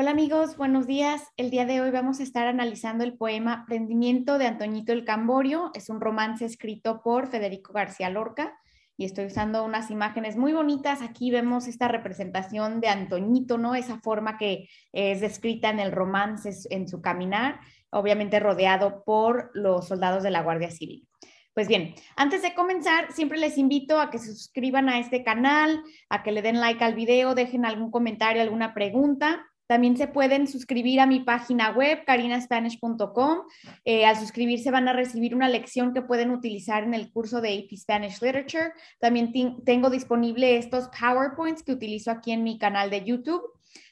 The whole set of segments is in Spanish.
Hola amigos, buenos días. El día de hoy vamos a estar analizando el poema Prendimiento de Antoñito el Camborio. Es un romance escrito por Federico García Lorca y estoy usando unas imágenes muy bonitas. Aquí vemos esta representación de Antoñito, ¿no? Esa forma que es descrita en el romance en su caminar, obviamente rodeado por los soldados de la Guardia Civil. Pues bien, antes de comenzar, siempre les invito a que se suscriban a este canal, a que le den like al video, dejen algún comentario, alguna pregunta también se pueden suscribir a mi página web, carinaspanish.com. Eh, al suscribirse van a recibir una lección que pueden utilizar en el curso de AP Spanish Literature. También tengo disponible estos PowerPoints que utilizo aquí en mi canal de YouTube.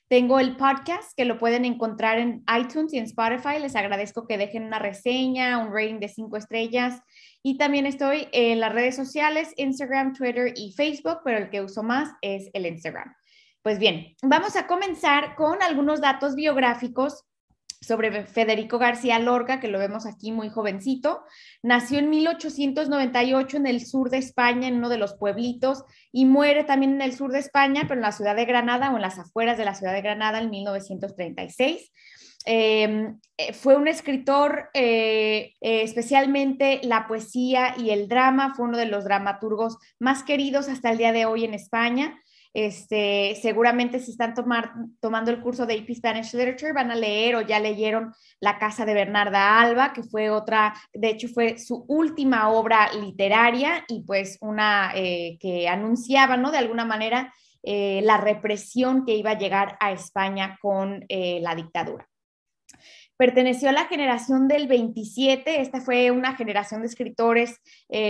Tengo el podcast que lo pueden encontrar en iTunes y en Spotify. Les agradezco que dejen una reseña, un rating de cinco estrellas. Y también estoy en las redes sociales, Instagram, Twitter y Facebook, pero el que uso más es el Instagram. Pues bien, vamos a comenzar con algunos datos biográficos sobre Federico García Lorca, que lo vemos aquí muy jovencito. Nació en 1898 en el sur de España, en uno de los pueblitos, y muere también en el sur de España, pero en la ciudad de Granada o en las afueras de la ciudad de Granada en 1936. Em, eh, fue un escritor, eh, eh, especialmente la poesía y el drama, fue uno de los dramaturgos más queridos hasta el día de hoy en España este, seguramente si están tomando el curso de AP Spanish Literature van a leer o ya leyeron La Casa de Bernarda Alba, que fue otra, de hecho fue su última obra literaria y pues una eh, que anunciaba, ¿no? De alguna manera eh, la represión que iba a llegar a España con eh, la dictadura. Perteneció a la generación del 27, esta fue una generación de escritores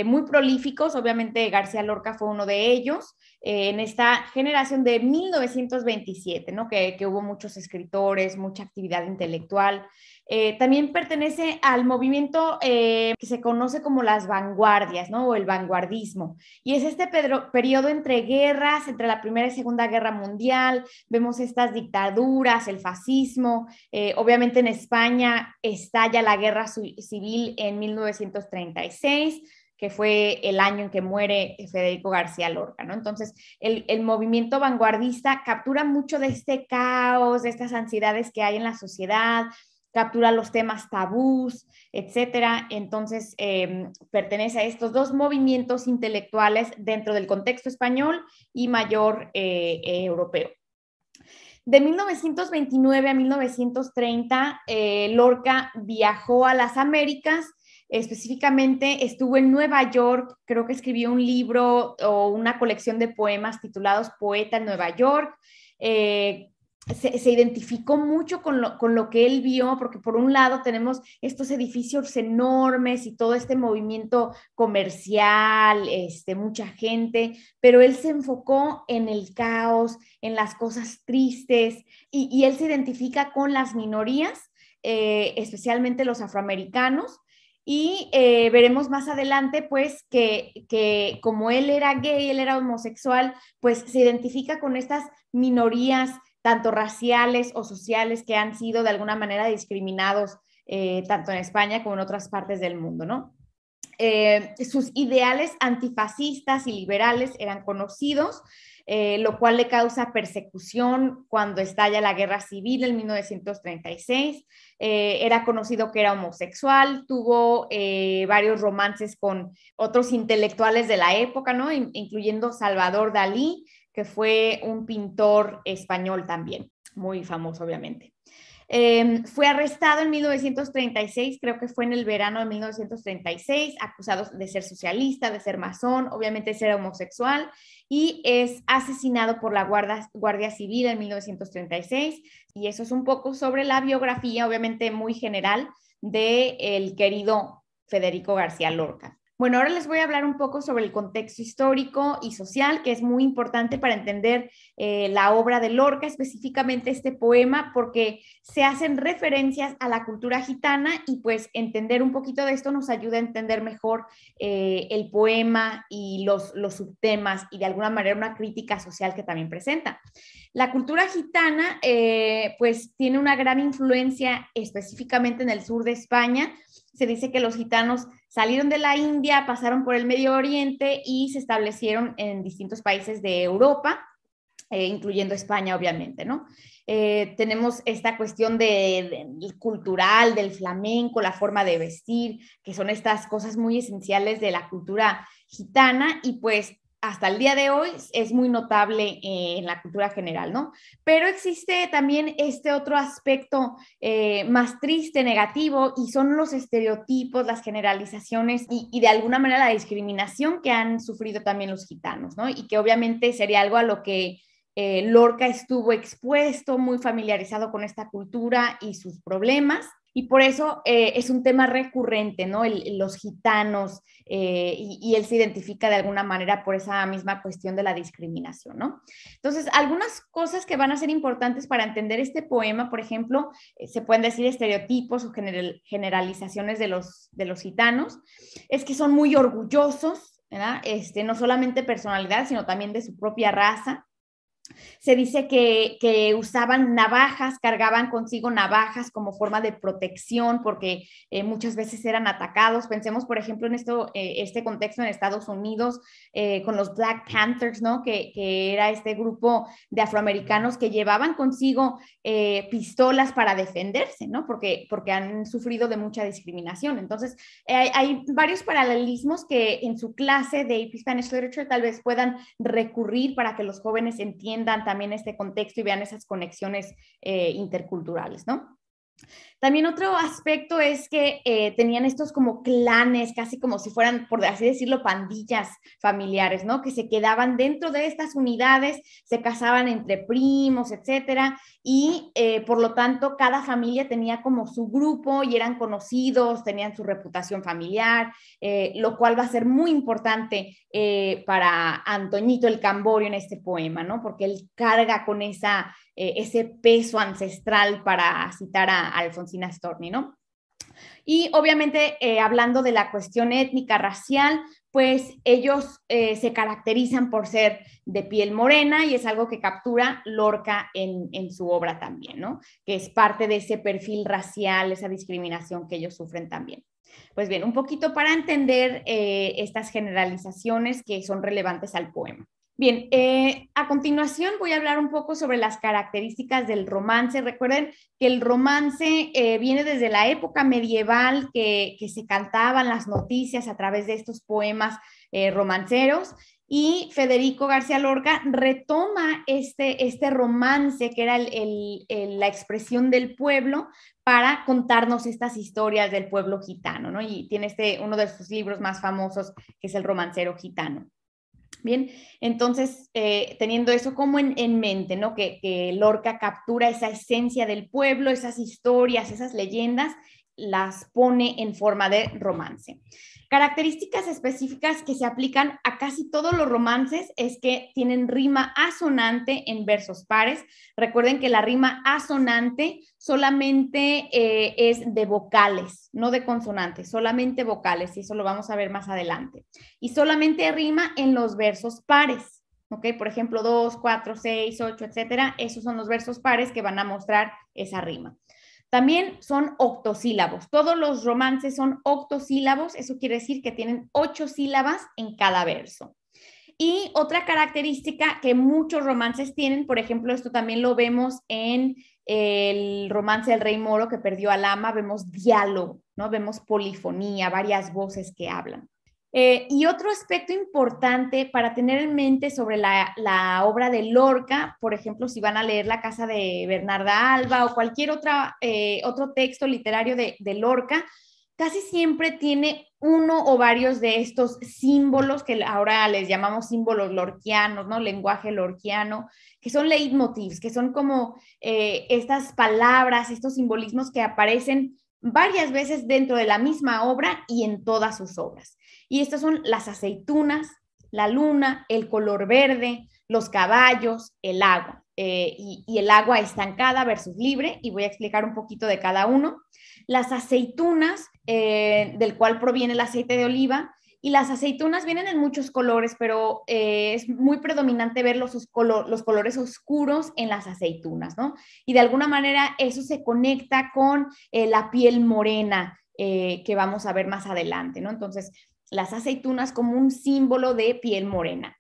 muy prolíficos, obviamente García Lorca fue uno de ellos, eh, en esta generación de 1927, ¿no? que, hubo muchos escritores, mucha actividad intelectual. Eh, también pertenece al movimiento eh, que se conoce como las vanguardias, ¿no? o el vanguardismo. Y es este periodo entre guerras, entre la Primera y Segunda Guerra Mundial, vemos estas dictaduras, el fascismo. obviamente en España estalla la guerra civil en 1936 que fue el año en que muere Federico García Lorca, ¿no? Entonces, el, movimiento vanguardista captura mucho de este caos, de estas ansiedades que hay en la sociedad, captura los temas tabús, etcétera. Entonces, em, pertenece a estos dos movimientos intelectuales dentro del contexto español y mayor eh, eh, europeo. De 1929 a 1930, eh, Lorca viajó a las Américas Específicamente estuvo en Nueva York, creo que escribió un libro o una colección de poemas titulados Poeta en Nueva York. Eh, se, identificó mucho con lo, que él vio, porque por un lado tenemos estos edificios enormes y todo este movimiento comercial, este, mucha gente, pero él se enfocó en el caos, en las cosas tristes, y, él se identifica con las minorías, eh, especialmente los afroamericanos, y eh, veremos más adelante, pues, que, como él era gay, él era homosexual, pues se identifica con estas minorías, tanto raciales o sociales, que han sido de alguna manera discriminados, eh, tanto en España como en otras partes del mundo, ¿no? Eh, sus ideales antifascistas y liberales eran conocidos eh, lo cual le causa persecución cuando estalla la guerra civil en 1936. Eh, era conocido que era homosexual, tuvo eh, varios romances con otros intelectuales de la época, ¿no? incluyendo Salvador Dalí, que fue un pintor español también, muy famoso obviamente. Em, fue arrestado en 1936, creo que fue en el verano de 1936, acusado de ser socialista, de ser masón, obviamente de ser homosexual, y es asesinado por la Guardia, Civil en 1936. Y eso es un poco sobre la biografía, obviamente muy general, del el querido Federico García Lorca. Bueno, ahora les voy a hablar un poco sobre el contexto histórico y social, que es muy importante para entender eh, la obra de Lorca, específicamente este poema, porque se hacen referencias a la cultura gitana y pues entender un poquito de esto nos ayuda a entender mejor eh, el poema y los, subtemas y de alguna manera una crítica social que también presenta. La cultura gitana eh, pues tiene una gran influencia específicamente en el sur de España, se dice que los gitanos salieron de la India, pasaron por el Medio Oriente y se establecieron en distintos países de Europa, eh, incluyendo España, obviamente, ¿no? Eh, tenemos esta cuestión de, de, cultural, del flamenco, la forma de vestir, que son estas cosas muy esenciales de la cultura gitana y pues hasta el día de hoy es muy notable eh, en la cultura general, ¿no? Pero existe también este otro aspecto eh, más triste, negativo, y son los estereotipos, las generalizaciones y, y, de alguna manera la discriminación que han sufrido también los gitanos, ¿no? Y que obviamente sería algo a lo que eh, Lorca estuvo expuesto, muy familiarizado con esta cultura y sus problemas. Y por eso eh, es un tema recurrente, ¿no? los gitanos, eh, y, él se identifica de alguna manera por esa misma cuestión de la discriminación, ¿no? Entonces, algunas cosas que van a ser importantes para entender este poema, por ejemplo, se pueden decir estereotipos o generalizaciones de los, de los gitanos, es que son muy orgullosos, ¿verdad? Este, no solamente personalidad, sino también de su propia raza, se dice que, usaban navajas, cargaban consigo navajas como forma de protección porque eh, muchas veces eran atacados. Pensemos, por ejemplo, en esto, eh, este contexto en Estados Unidos eh, con los Black Panthers, ¿no? Que, era este grupo de afroamericanos que llevaban consigo pistolas para defenderse, ¿no? Porque, porque han sufrido de mucha discriminación. Entonces, hay varios paralelismos que en su clase de Hispanic Spanish Literature tal vez puedan recurrir para que los jóvenes entiendan también este contexto y vean esas conexiones eh, interculturales, ¿no? También otro aspecto es que eh, tenían estos como clanes, casi como si fueran, por así decirlo, pandillas familiares, ¿no? Que se quedaban dentro de estas unidades, se casaban entre primos, etcétera, y eh, por lo tanto cada familia tenía como su grupo y eran conocidos, tenían su reputación familiar, eh, lo cual va a ser muy importante para Antoñito el Camborio en este poema, ¿no? Porque él carga con esa eh, ese peso ancestral, para citar a, Alfonsina Storni, ¿no? Y obviamente, eh, hablando de la cuestión étnica, racial, pues ellos eh, se caracterizan por ser de piel morena y es algo que captura Lorca en, su obra también, ¿no? Que es parte de ese perfil racial, esa discriminación que ellos sufren también. Pues bien, un poquito para entender estas generalizaciones que son relevantes al poema. Bien, eh, a continuación voy a hablar un poco sobre las características del romance. Recuerden que el romance eh, viene desde la época medieval que, se cantaban las noticias a través de estos poemas eh, romanceros y Federico García Lorca retoma este, este romance que era la expresión del pueblo para contarnos estas historias del pueblo gitano, ¿no? Y tiene este, uno de sus libros más famosos que es El romancero gitano. Bien, entonces, eh, teniendo eso como en, mente, ¿no? que, Lorca captura esa esencia del pueblo, esas historias, esas leyendas, las pone en forma de romance. Características específicas que se aplican a casi todos los romances es que tienen rima asonante en versos pares. Recuerden que la rima asonante solamente eh, es de vocales, no de consonantes, solamente vocales, y eso lo vamos a ver más adelante. Y solamente rima en los versos pares. ¿ok? Por ejemplo, dos, cuatro, 6, ocho, etcétera. Esos son los versos pares que van a mostrar esa rima. También son octosílabos. Todos los romances son octosílabos, eso quiere decir que tienen ocho sílabas en cada verso. Y otra característica que muchos romances tienen, por ejemplo, esto también lo vemos en el romance del rey moro que perdió al ama, vemos diálogo, ¿no? Vemos polifonía, varias voces que hablan. Eh, y otro aspecto importante para tener en mente sobre la, obra de Lorca, por ejemplo, si van a leer La Casa de Bernarda Alba o cualquier eh, otro texto literario de, Lorca, casi siempre tiene uno o varios de estos símbolos que ahora les llamamos símbolos lorquianos, ¿no? Lenguaje lorquiano, que son leitmotivs, que son como eh, estas palabras, estos simbolismos que aparecen varias veces dentro de la misma obra y en todas sus obras. Y estas son las aceitunas, la luna, el color verde, los caballos, el agua. Eh, y, el agua estancada versus libre, y voy a explicar un poquito de cada uno. Las aceitunas, eh, del cual proviene el aceite de oliva, y las aceitunas vienen en muchos colores, pero eh, es muy predominante ver los, los colores oscuros en las aceitunas, ¿no? Y de alguna manera eso se conecta con la piel morena, que vamos a ver más adelante, ¿no? Entonces, las aceitunas como un símbolo de piel morena.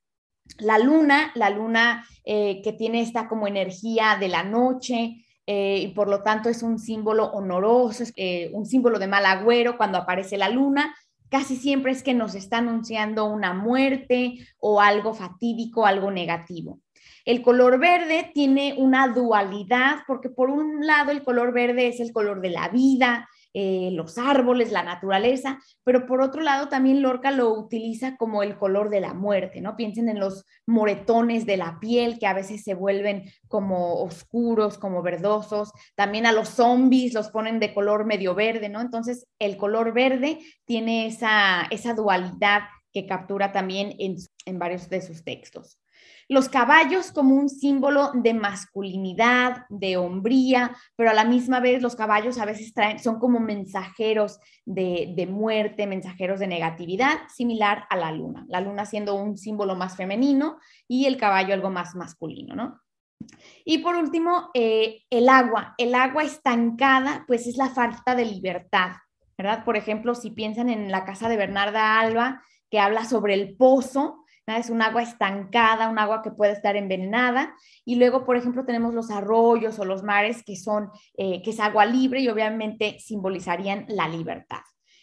La luna, la luna eh, que tiene esta como energía de la noche, eh, y por lo tanto es un símbolo honoroso, eh, un símbolo de mal agüero cuando aparece la luna. Casi siempre es que nos está anunciando una muerte o algo fatídico, algo negativo. El color verde tiene una dualidad porque por un lado el color verde es el color de la vida, eh, los árboles, la naturaleza, pero por otro lado también Lorca lo utiliza como el color de la muerte, ¿no? Piensen en los moretones de la piel que a veces se vuelven como oscuros, como verdosos, también a los zombies los ponen de color medio verde, ¿no? Entonces el color verde tiene esa, dualidad que captura también en varios de sus textos. Los caballos como un símbolo de masculinidad, de hombría, pero a la misma vez los caballos a veces traen, son como mensajeros de, muerte, mensajeros de negatividad, similar a la luna. La luna siendo un símbolo más femenino y el caballo algo más masculino, ¿no? Y por último, eh, el agua. El agua estancada, pues es la falta de libertad, ¿verdad? Por ejemplo, si piensan en la casa de Bernarda Alba, que habla sobre el pozo, es un agua estancada, un agua que puede estar envenenada. Y luego, por ejemplo, tenemos los arroyos o los mares que son, eh, que es agua libre y obviamente simbolizarían la libertad.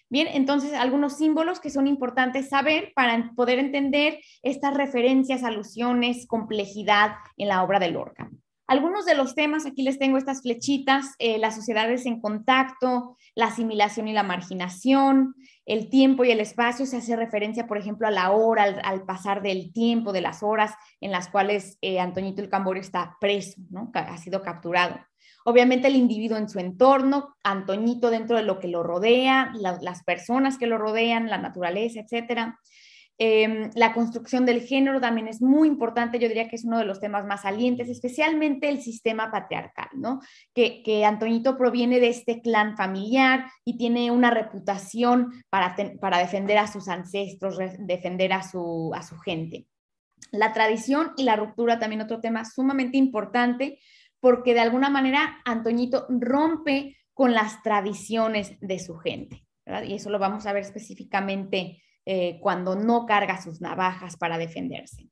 Bien, entonces algunos símbolos que son importantes saber para poder entender estas referencias, alusiones, complejidad en la obra de Lorca. Algunos de los temas, aquí les tengo estas flechitas, eh, las sociedades en contacto, la asimilación y la marginación, el tiempo y el espacio se hace referencia, por ejemplo, a la hora, al, pasar del tiempo, de las horas en las cuales eh, Antoñito el Camborio está preso, ¿no? ha sido capturado. Obviamente el individuo en su entorno, Antoñito dentro de lo que lo rodea, las personas que lo rodean, la naturaleza, etcétera. Em, la construcción del género también es muy importante, yo diría que es uno de los temas más salientes, especialmente el sistema patriarcal, ¿no? Que, que Antoñito proviene de este clan familiar y tiene una reputación para, defender a sus ancestros, defender a su, a su gente. La tradición y la ruptura, también otro tema sumamente importante, porque de alguna manera Antoñito rompe con las tradiciones de su gente, ¿verdad? Y eso lo vamos a ver específicamente eh, cuando no carga sus navajas para defenderse.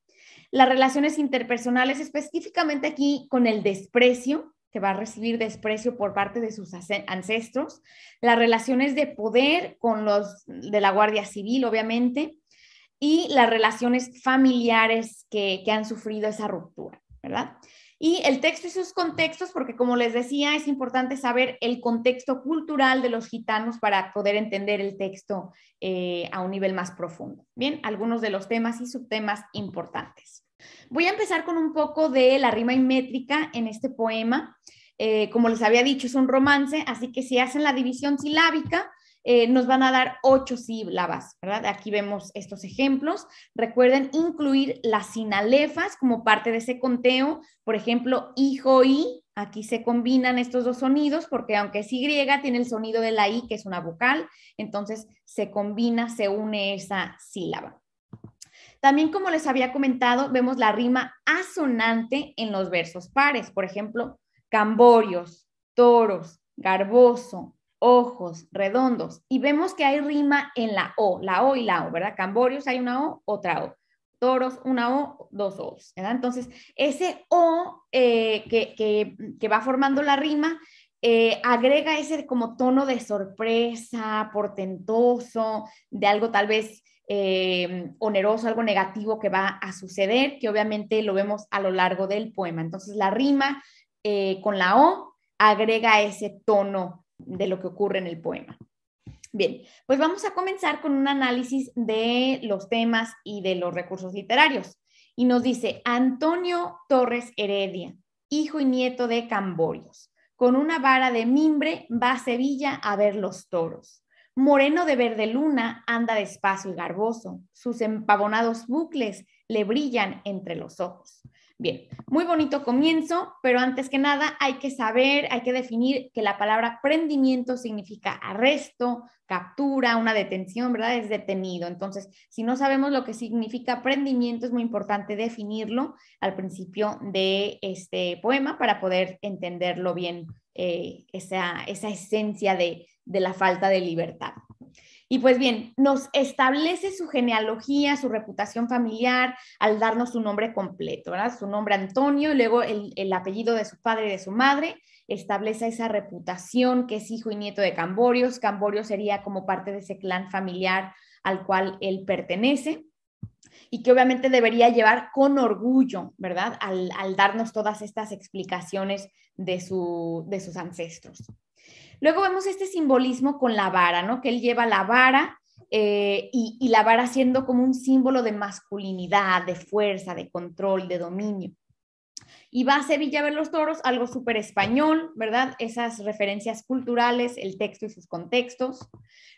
Las relaciones interpersonales, específicamente aquí con el desprecio, que va a recibir desprecio por parte de sus ancestros, las relaciones de poder con los de la Guardia Civil, obviamente, y las relaciones familiares que han sufrido esa ruptura, ¿verdad? Y el texto y sus contextos, porque como les decía, es importante saber el contexto cultural de los gitanos para poder entender el texto eh, a un nivel más profundo. Bien, algunos de los temas y subtemas importantes. Voy a empezar con un poco de la rima y métrica en este poema. Eh, como les había dicho, es un romance, así que si hacen la división silábica, eh, nos van a dar ocho sílabas, ¿verdad? Aquí vemos estos ejemplos. Recuerden incluir las sinalefas como parte de ese conteo. Por ejemplo, hijo y, aquí se combinan estos dos sonidos porque aunque es Y, tiene el sonido de la I, que es una vocal, entonces se combina, se une esa sílaba. También, como les había comentado, vemos la rima asonante en los versos pares. Por ejemplo, camborios, toros, garboso, ojos redondos. Y vemos que hay rima en la O, la O y la O, ¿verdad? Camborios hay una O, otra O. Toros, una O, dos O's, ¿verdad? Entonces, ese O eh, que, va formando la rima eh, agrega ese como tono de sorpresa, portentoso, de algo tal vez eh, oneroso, algo negativo que va a suceder, que obviamente lo vemos a lo largo del poema. Entonces, la rima con la O agrega ese tono de lo que ocurre en el poema. Bien, pues vamos a comenzar con un análisis de los temas y de los recursos literarios. Y nos dice Antonio Torres Heredia, hijo y nieto de Camborios. Con una vara de mimbre va a Sevilla a ver los toros. Moreno de verde luna anda despacio y garboso. Sus empavonados bucles le brillan entre los ojos. Bien, muy bonito comienzo, pero antes que nada hay que saber, hay que definir que la palabra prendimiento significa arresto, captura, una detención, ¿verdad? Es detenido. Entonces, si no sabemos lo que significa prendimiento, es muy importante definirlo al principio de este poema para poder entenderlo bien, eh, esa, esencia de la falta de libertad. Y pues bien, nos establece su genealogía, su reputación familiar al darnos su nombre completo, ¿verdad? Su nombre Antonio y luego el, apellido de su padre y de su madre establece esa reputación que es hijo y nieto de Camborios. Camborios sería como parte de ese clan familiar al cual él pertenece y que obviamente debería llevar con orgullo, ¿verdad? Al, al darnos todas estas explicaciones de, su, de sus ancestros. Luego vemos este simbolismo con la vara, ¿no? Que él lleva la vara eh, y, la vara siendo como un símbolo de masculinidad, de fuerza, de control, de dominio. Y va a Sevilla a ver los toros, algo súper español, ¿verdad? Esas referencias culturales, el texto y sus contextos.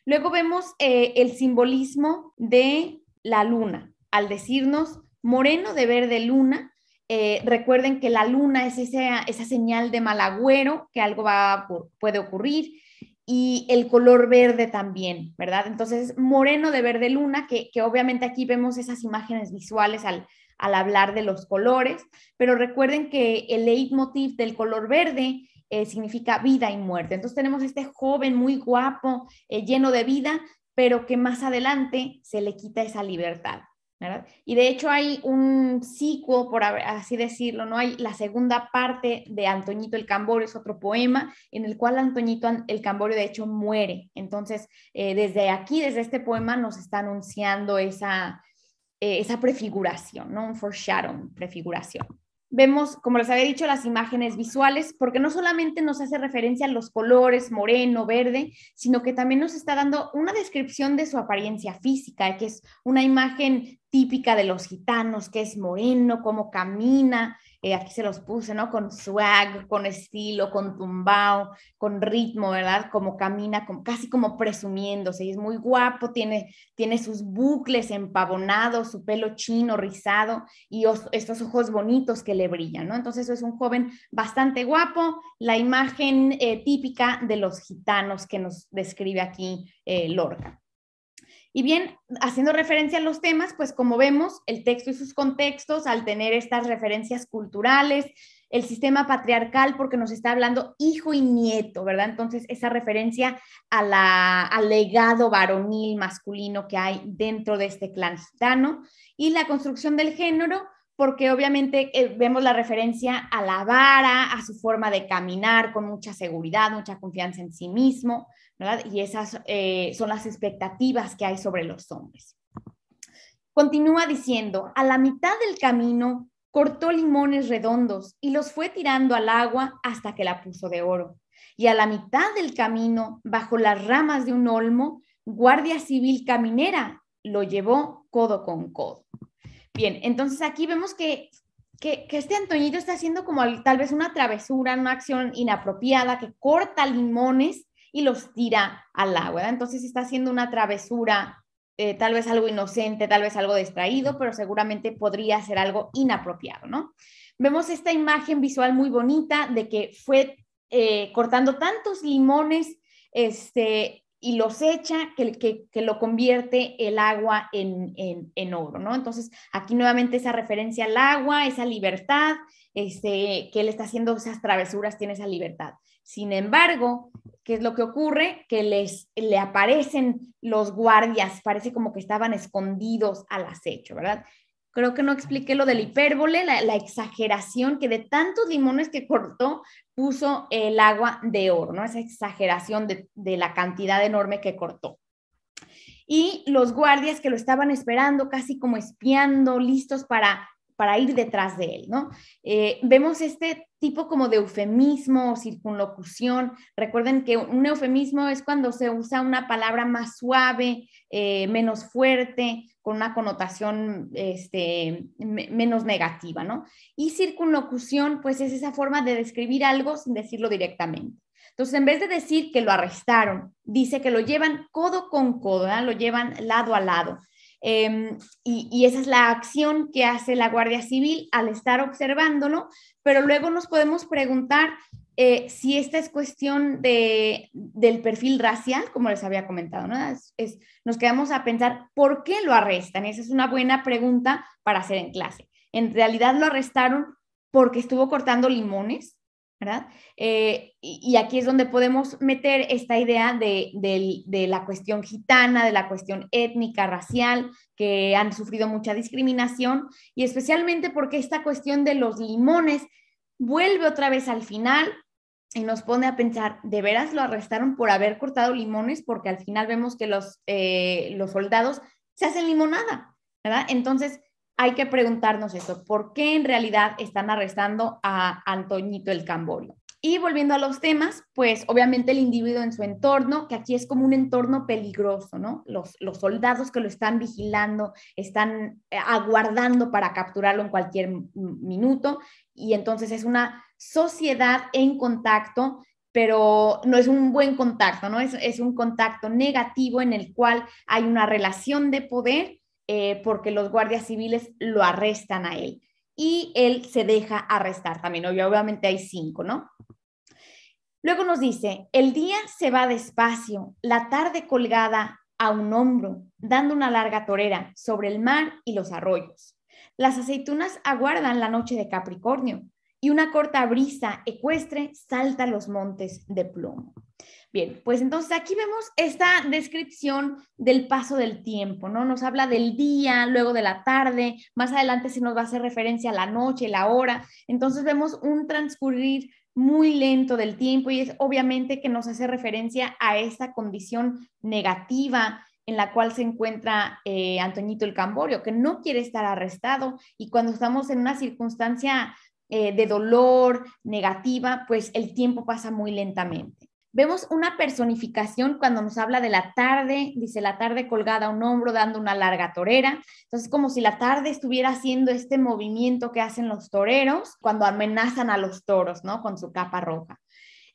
Luego vemos eh, el simbolismo de la luna, al decirnos moreno de verde luna, eh, recuerden que la luna es esa, señal de mal agüero, que algo va, puede ocurrir, y el color verde también, ¿verdad? Entonces, moreno de verde luna, que, obviamente aquí vemos esas imágenes visuales al, hablar de los colores, pero recuerden que el leitmotiv del color verde eh, significa vida y muerte. Entonces tenemos este joven muy guapo, eh, lleno de vida, pero que más adelante se le quita esa libertad. Y de hecho hay un ciclo, por así decirlo, ¿no? Hay la segunda parte de Antoñito el Camborio, es otro poema en el cual Antoñito el Camborio de hecho muere. Entonces, eh, desde aquí, desde este poema, nos está anunciando esa, eh, esa prefiguración, ¿no? Un foreshadowing, prefiguración vemos, como les había dicho, las imágenes visuales, porque no solamente nos hace referencia a los colores moreno, verde, sino que también nos está dando una descripción de su apariencia física, que es una imagen típica de los gitanos, que es moreno, cómo camina, eh, aquí se los puse, ¿no? Con swag, con estilo, con tumbao, con ritmo, ¿verdad? Como camina, casi como presumiéndose, y es muy guapo, tiene, tiene sus bucles empavonados, su pelo chino, rizado, y estos ojos bonitos que le brillan, ¿no? Entonces es un joven bastante guapo, la imagen eh, típica de los gitanos que nos describe aquí eh, Lorca. Y bien, haciendo referencia a los temas, pues como vemos, el texto y sus contextos, al tener estas referencias culturales, el sistema patriarcal, porque nos está hablando hijo y nieto, ¿verdad? Entonces, esa referencia al legado varonil masculino que hay dentro de este clan gitano y la construcción del género, porque obviamente eh, vemos la referencia a la vara, a su forma de caminar con mucha seguridad, mucha confianza en sí mismo, y esas eh, son las expectativas que hay sobre los hombres. Continúa diciendo, a la mitad del camino cortó limones redondos y los fue tirando al agua hasta que la puso de oro. Y a la mitad del camino, bajo las ramas de un olmo, guardia civil caminera lo llevó codo con codo. Bien, entonces aquí vemos que, que, que este Antoñito está haciendo como tal vez una travesura, una acción inapropiada que corta limones y los tira al agua. Entonces está haciendo una travesura, eh, tal vez algo inocente, tal vez algo distraído, pero seguramente podría ser algo inapropiado, ¿no? Vemos esta imagen visual muy bonita de que fue eh, cortando tantos limones este, y los echa que, que lo convierte el agua en, en, en, oro, ¿no? Entonces aquí nuevamente esa referencia al agua, esa libertad, este, que él está haciendo esas travesuras, tiene esa libertad. Sin embargo, ¿qué es lo que ocurre? Que les le aparecen los guardias, parece como que estaban escondidos al acecho, ¿verdad? Creo que no expliqué lo del hipérbole, la, exageración que de tantos limones que cortó puso el agua de oro, ¿no? Esa exageración de la cantidad enorme que cortó y los guardias que lo estaban esperando, casi como espiando, listos para para ir detrás de él, ¿no? Eh, vemos este tipo como de eufemismo o circunlocución. Recuerden que un eufemismo es cuando se usa una palabra más suave, eh, menos fuerte, con una connotación este, menos negativa, ¿no? Y circunlocución, pues es esa forma de describir algo sin decirlo directamente. Entonces, en vez de decir que lo arrestaron, dice que lo llevan codo con codo, lo llevan lado a lado. Em, y, esa es la acción que hace la Guardia Civil al estar observándolo, pero luego nos podemos preguntar eh, si esta es cuestión de, del perfil racial, como les había comentado, ¿no? nos quedamos a pensar por qué lo arrestan. Esa es una buena pregunta para hacer en clase. En realidad lo arrestaron porque estuvo cortando limones ¿verdad? Eh, y, aquí es donde podemos meter esta idea de, la cuestión gitana, de la cuestión étnica, racial, que han sufrido mucha discriminación, y especialmente porque esta cuestión de los limones vuelve otra vez al final y nos pone a pensar, ¿de veras lo arrestaron por haber cortado limones? Porque al final vemos que los, eh, los soldados se hacen limonada, ¿verdad? Entonces, hay que preguntarnos eso, ¿por qué en realidad están arrestando a Antoñito el Camborio? Y volviendo a los temas, pues obviamente el individuo en su entorno, que aquí es como un entorno peligroso, ¿no? Los, soldados que lo están vigilando, están eh, aguardando para capturarlo en cualquier minuto, y entonces es una sociedad en contacto pero no es un buen contacto, ¿no? Es, es un contacto negativo en el cual hay una relación de poder eh, porque los guardias civiles lo arrestan a él y él se deja arrestar también. Obviamente hay cinco, ¿no? Luego nos dice, el día se va despacio, la tarde colgada a un hombro, dando una larga torera sobre el mar y los arroyos. Las aceitunas aguardan la noche de Capricornio y una corta brisa ecuestre salta los montes de plomo. Bien, pues entonces aquí vemos esta descripción del paso del tiempo, ¿no? Nos habla del día, luego de la tarde, más adelante se nos va a hacer referencia a la noche, la hora, entonces vemos un transcurrir muy lento del tiempo y es obviamente que nos hace referencia a esta condición negativa en la cual se encuentra eh, Antoñito el Camborio, que no quiere estar arrestado y cuando estamos en una circunstancia eh, de dolor negativa, pues el tiempo pasa muy lentamente. Vemos una personificación cuando nos habla de la tarde, dice la tarde colgada a un hombro dando una larga torera. Entonces, como si la tarde estuviera haciendo este movimiento que hacen los toreros cuando amenazan a los toros, ¿no? Con su capa roja.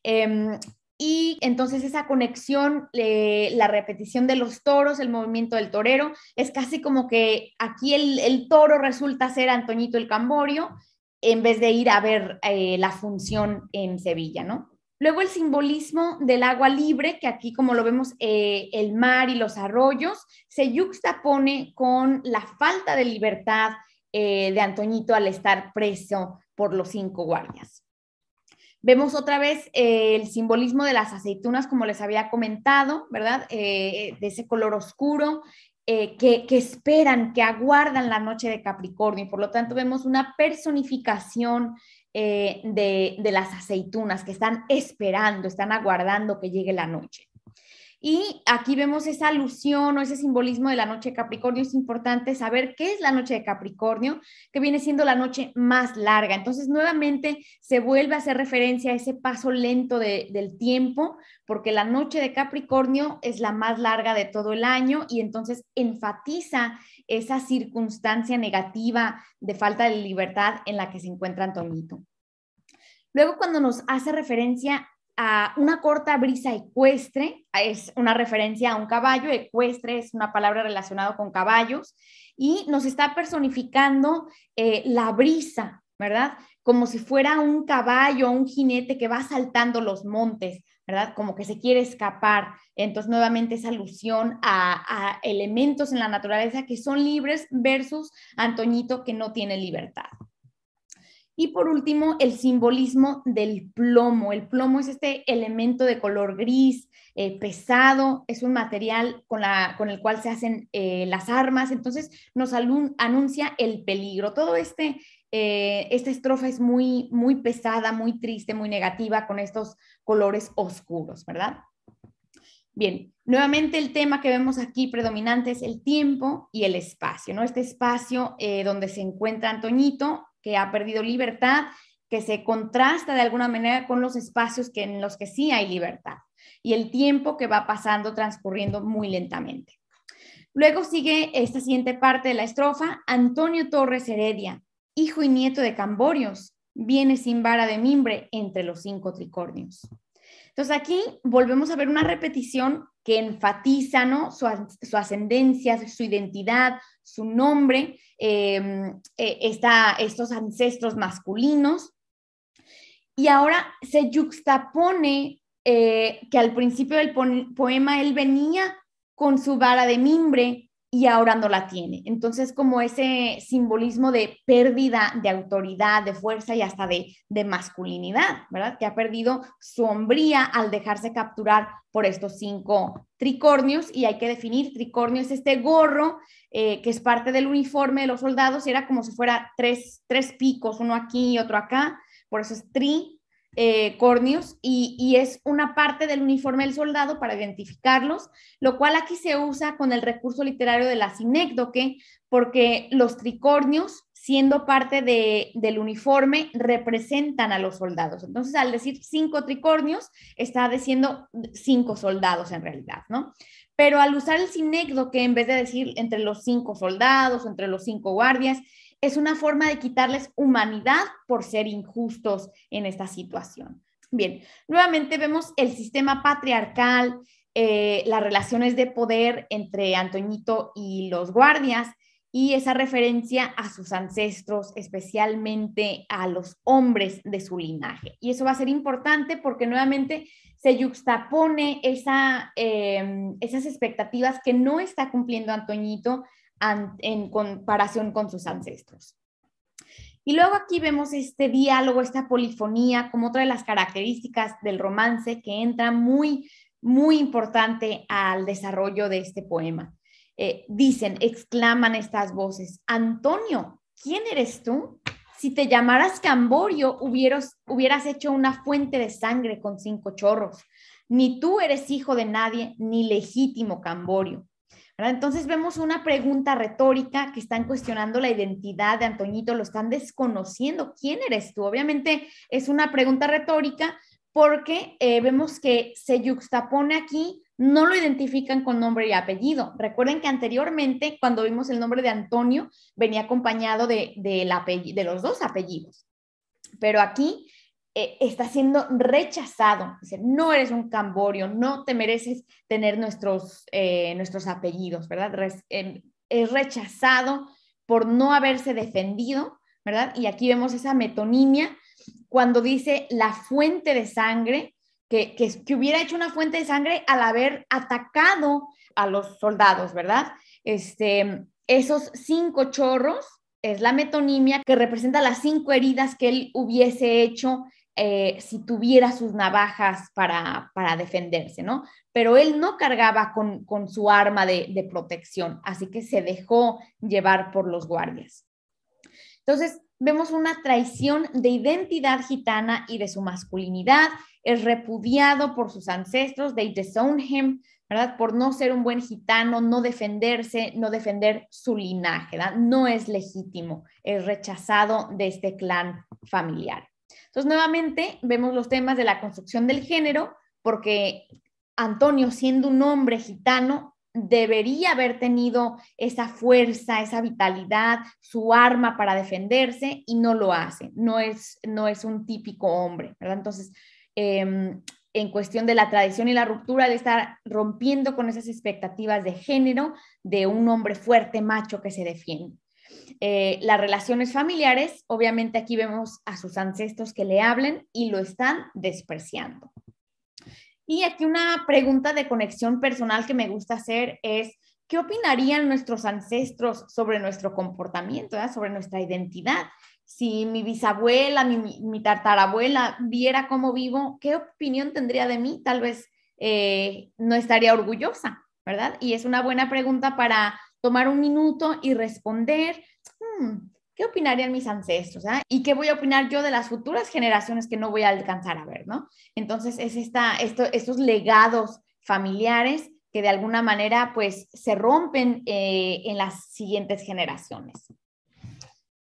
Em, y entonces esa conexión, eh, la repetición de los toros, el movimiento del torero, es casi como que aquí el, toro resulta ser Antoñito el Camborio en vez de ir a ver eh, la función en Sevilla, ¿no? Luego el simbolismo del agua libre, que aquí como lo vemos eh, el mar y los arroyos, se juxtapone con la falta de libertad eh, de Antoñito al estar preso por los cinco guardias. Vemos otra vez eh, el simbolismo de las aceitunas, como les había comentado, ¿verdad? de ese color oscuro, que, que, esperan, que aguardan la noche de Capricornio. Y por lo tanto vemos una personificación eh, de, de las aceitunas que están esperando, están aguardando que llegue la noche. Y aquí vemos esa alusión o ese simbolismo de la noche de Capricornio. Es importante saber qué es la noche de Capricornio, que viene siendo la noche más larga. Entonces, nuevamente se vuelve a hacer referencia a ese paso lento del tiempo, porque la noche de Capricornio es la más larga de todo el año y entonces enfatiza esa circunstancia negativa de falta de libertad en la que se encuentra Antonito. Luego, cuando nos hace referencia una corta brisa ecuestre, es una referencia a un caballo, ecuestre es una palabra relacionada con caballos, y nos está personificando eh, la brisa, ¿verdad? Como si fuera un caballo, un jinete que va saltando los montes, ¿verdad? Como que se quiere escapar. Entonces, nuevamente es alusión a elementos en la naturaleza que son libres versus Antoñito que no tiene libertad. Y por último, el simbolismo del plomo. El plomo es este elemento de color gris, eh, pesado, es un material con, la, con el cual se hacen eh, las armas, entonces nos anuncia el peligro. Todo este, eh, esta estrofa es muy, muy pesada, muy triste, muy negativa, con estos colores oscuros, ¿verdad? Bien, nuevamente el tema que vemos aquí predominante es el tiempo y el espacio, ¿no? Este espacio donde se encuentra Antoñito que ha perdido libertad, que se contrasta de alguna manera con los espacios que, en los que sí hay libertad y el tiempo que va pasando transcurriendo muy lentamente. Luego sigue esta siguiente parte de la estrofa, Antonio Torres Heredia, hijo y nieto de Camborios, viene sin vara de mimbre entre los cinco tricornios. Entonces aquí volvemos a ver una repetición que enfatiza su, ascendencia, su identidad, su nombre, em, e, estos ancestros masculinos. Y ahora se juxtapone eh, que al principio del poema él venía con su vara de mimbre y ahora no la tiene. Entonces, como ese simbolismo de pérdida de autoridad, de fuerza y hasta de, de masculinidad, ¿verdad? Que ha perdido su hombría al dejarse capturar por estos cinco tricornios y hay que definir, tricornio es este gorro eh, que es parte del uniforme de los soldados y era como si fuera tres, tres picos, uno aquí y otro acá, por eso es tri eh, y, es una parte del uniforme del soldado para identificarlos, lo cual aquí se usa con el recurso literario de la sinécdoque, porque los tricornios, siendo parte del uniforme, representan a los soldados. Entonces, al decir cinco tricornios, está diciendo cinco soldados en realidad, ¿no? Pero al usar el sinécdoque, en vez de decir entre los cinco soldados, entre los cinco guardias, es una forma de quitarles humanidad por ser injustos en esta situación. Bien, nuevamente vemos el sistema patriarcal, eh, las relaciones de poder entre Antoñito y los guardias y esa referencia a sus ancestros, especialmente a los hombres de su linaje. Y eso va a ser importante porque nuevamente se yuxtapone eh, esas expectativas que no está cumpliendo Antoñito en comparación con sus ancestros. Y luego aquí vemos este diálogo, esta polifonía, como otra de las características del romance que entra muy, muy importante al desarrollo de este poema. Eh, dicen, exclaman estas voces, Antonio, ¿quién eres tú? Si te llamaras Camborio, hubieras, hubieras hecho una fuente de sangre con cinco chorros. Ni tú eres hijo de nadie, ni legítimo Camborio. Entonces vemos una pregunta retórica que están cuestionando la identidad de Antoñito, lo están desconociendo. ¿Quién eres tú? Obviamente es una pregunta retórica porque eh, vemos que se yuxtapone aquí, no lo identifican con nombre y apellido. Recuerden que anteriormente, cuando vimos el nombre de Antonio, venía acompañado de los dos apellidos. Pero aquí eh, está siendo rechazado. Dice, no eres un camborio, no te mereces tener nuestros, eh, nuestros apellidos, ¿verdad? Em, es rechazado por no haberse defendido, ¿verdad? Y aquí vemos esa metonimia cuando dice la fuente de sangre, que, hubiera hecho una fuente de sangre al haber atacado a los soldados, ¿verdad? Este, esos cinco chorros es la metonimia que representa las cinco heridas que él hubiese hecho eh, si tuviera sus navajas para, defenderse, ¿no? Pero él no cargaba con, su arma de, protección, así que se dejó llevar por los guardias. Entonces, vemos una traición de identidad gitana y de su masculinidad, es repudiado por sus ancestros, de disown him, ¿verdad? Por no ser un buen gitano, no defenderse, no defender su linaje, ¿verdad? No es legítimo, es rechazado de este clan familiar. Entonces, nuevamente vemos los temas de la construcción del género, porque Antonio, siendo un hombre gitano, debería haber tenido esa fuerza, esa vitalidad, su arma para defenderse y no lo hace. No es, no es un típico hombre, ¿verdad? Entonces, em, en cuestión de la tradición y la ruptura, de estar rompiendo con esas expectativas de género de un hombre fuerte, macho que se defiende. Eh, las relaciones familiares, obviamente aquí vemos a sus ancestros que le hablen y lo están despreciando. Y aquí una pregunta de conexión personal que me gusta hacer es, ¿qué opinarían nuestros ancestros sobre nuestro comportamiento, sobre nuestra identidad? Si mi bisabuela, mi, mi, tartarabuela viera cómo vivo, ¿qué opinión tendría de mí? Tal vez eh, no estaría orgullosa, ¿verdad? Y es una buena pregunta para tomar un minuto y responder, Mm, ¿qué opinarían mis ancestros? Ah? ¿Y qué voy a opinar yo de las futuras generaciones que no voy a alcanzar a ver, ¿no? Entonces, es esta, esto, estos legados familiares que de alguna manera, pues, se rompen eh, en las siguientes generaciones.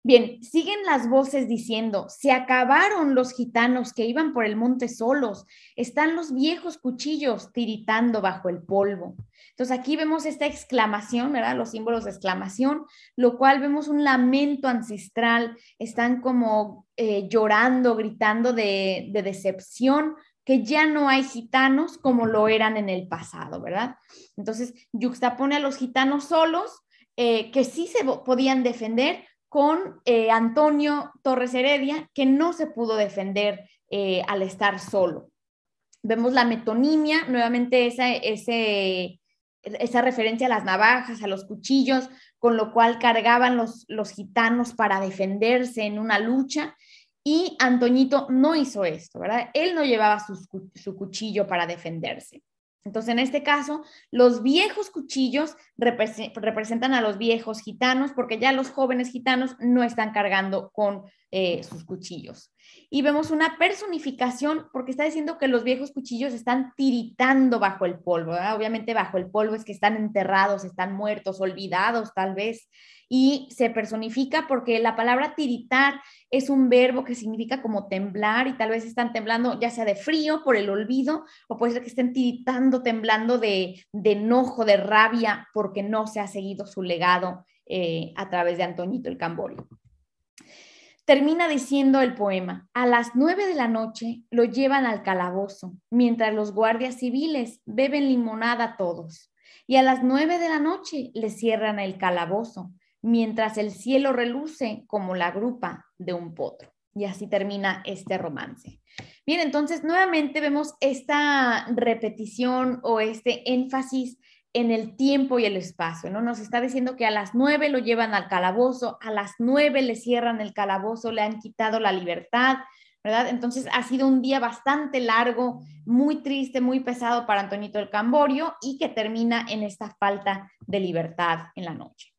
Bien, siguen las voces diciendo, se acabaron los gitanos que iban por el monte solos, están los viejos cuchillos tiritando bajo el polvo. Entonces aquí vemos esta exclamación, ¿verdad? Los símbolos de exclamación, lo cual vemos un lamento ancestral, están como eh, llorando, gritando de, decepción, que ya no hay gitanos como lo eran en el pasado, ¿verdad? Entonces, yuxtapone a los gitanos solos, eh, que sí se podían defender, con eh, Antonio Torres Heredia, que no se pudo defender eh, al estar solo. Vemos la metonimia, nuevamente esa, esa referencia a las navajas, a los cuchillos, con lo cual cargaban los, los gitanos para defenderse en una lucha. Y Antoñito no hizo esto, ¿verdad? Él no llevaba su cuchillo para defenderse. Entonces, en este caso, los viejos cuchillos representan a los viejos gitanos porque ya los jóvenes gitanos no están cargando con eh, sus cuchillos. Y vemos una personificación porque está diciendo que los viejos cuchillos están tiritando bajo el polvo. Obviamente bajo el polvo es que están enterrados, están muertos, olvidados tal vez. Y se personifica porque la palabra tiritar es un verbo que significa como temblar y tal vez están temblando ya sea de frío por el olvido o puede ser que estén tiritando, temblando de, enojo, de rabia porque no se ha seguido su legado eh, a través de Antoñito el Camborio. Termina diciendo el poema, a las nueve de la noche lo llevan al calabozo, mientras los guardias civiles beben limonada todos. Y a las nueve de la noche le cierran el calabozo, mientras el cielo reluce como la grupa de un potro. Y así termina este romance. Bien, entonces nuevamente vemos esta repetición o este énfasis en el tiempo y el espacio, ¿no? Nos está diciendo que a las nueve lo llevan al calabozo, a las nueve le cierran el calabozo, le han quitado la libertad, ¿verdad? Entonces ha sido un día bastante largo, muy triste, muy pesado para Antonito el Camborio y que termina en esta falta de libertad en la noche.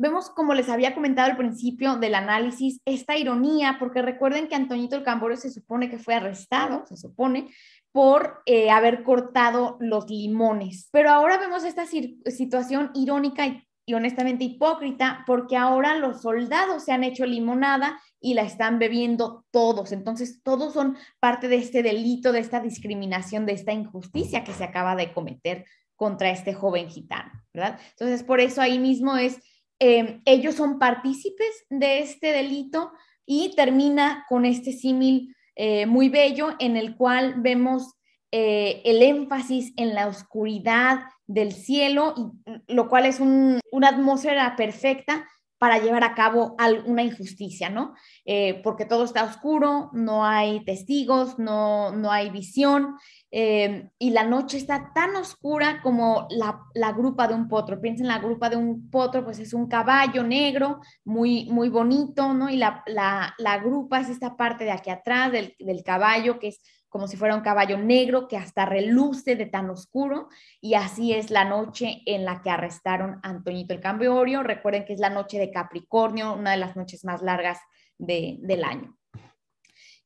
Vemos, como les había comentado al principio del análisis, esta ironía, porque recuerden que Antonito el Camborio se supone que fue arrestado, se supone, por eh, haber cortado los limones. Pero ahora vemos esta situación irónica y, honestamente hipócrita porque ahora los soldados se han hecho limonada y la están bebiendo todos. Entonces, todos son parte de este delito, de esta discriminación, de esta injusticia que se acaba de cometer contra este joven gitano, ¿verdad? Entonces, por eso ahí mismo es, eh, ellos son partícipes de este delito y termina con este símil eh, muy bello en el cual vemos eh, el énfasis en la oscuridad del cielo, y, mm, lo cual es una atmósfera perfecta para llevar a cabo una injusticia, ¿no? Eh, porque todo está oscuro, no hay testigos, no, no hay visión, eh, y la noche está tan oscura como la, grupa de un potro. piensen la grupa de un potro, pues es un caballo negro, muy, muy bonito, ¿no? Y la, la, grupa es esta parte de aquí atrás del, caballo, que es como si fuera un caballo negro que hasta reluce de tan oscuro. Y así es la noche en la que arrestaron a Antoñito el Cambiorio. Recuerden que es la noche de Capricornio, una de las noches más largas del año.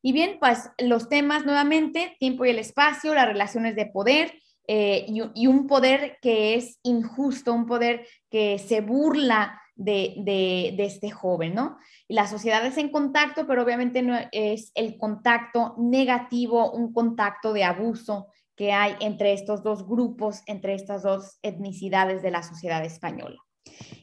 Y bien, pues los temas nuevamente, tiempo y el espacio, las relaciones de poder eh, y, un poder que es injusto, un poder que se burla de, de este joven, ¿no? Y la sociedad es en contacto, pero obviamente no es el contacto negativo, un contacto de abuso que hay entre estos dos grupos, entre estas dos etnicidades de la sociedad española.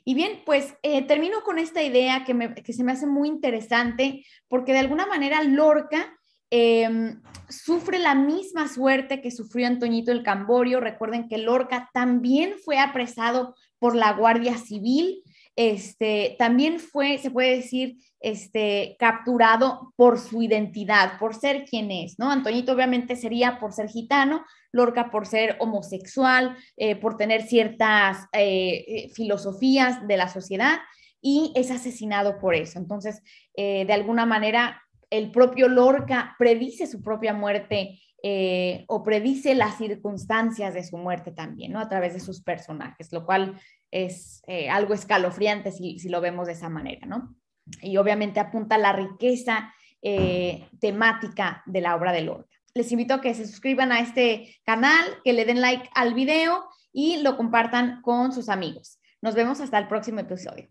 Y bien, pues eh, termino con esta idea que, me, se me hace muy interesante, porque de alguna manera Lorca em, sufre la misma suerte que sufrió Antoñito el Camborio. Recuerden que Lorca también fue apresado por la Guardia Civil, este, también fue, se puede decir, este, capturado por su identidad, por ser quien es, ¿no? Antoñito obviamente sería por ser gitano, Lorca por ser homosexual, eh, por tener ciertas eh, filosofías de la sociedad y es asesinado por eso. Entonces, eh, de alguna manera, el propio Lorca predice su propia muerte eh, o predice las circunstancias de su muerte también, ¿no? A través de sus personajes, lo cual es eh, algo escalofriante si, lo vemos de esa manera, ¿no? Y obviamente apunta a la riqueza eh, temática de la obra de Lorca. Les invito a que se suscriban a este canal, que le den like al video y lo compartan con sus amigos. Nos vemos hasta el próximo episodio.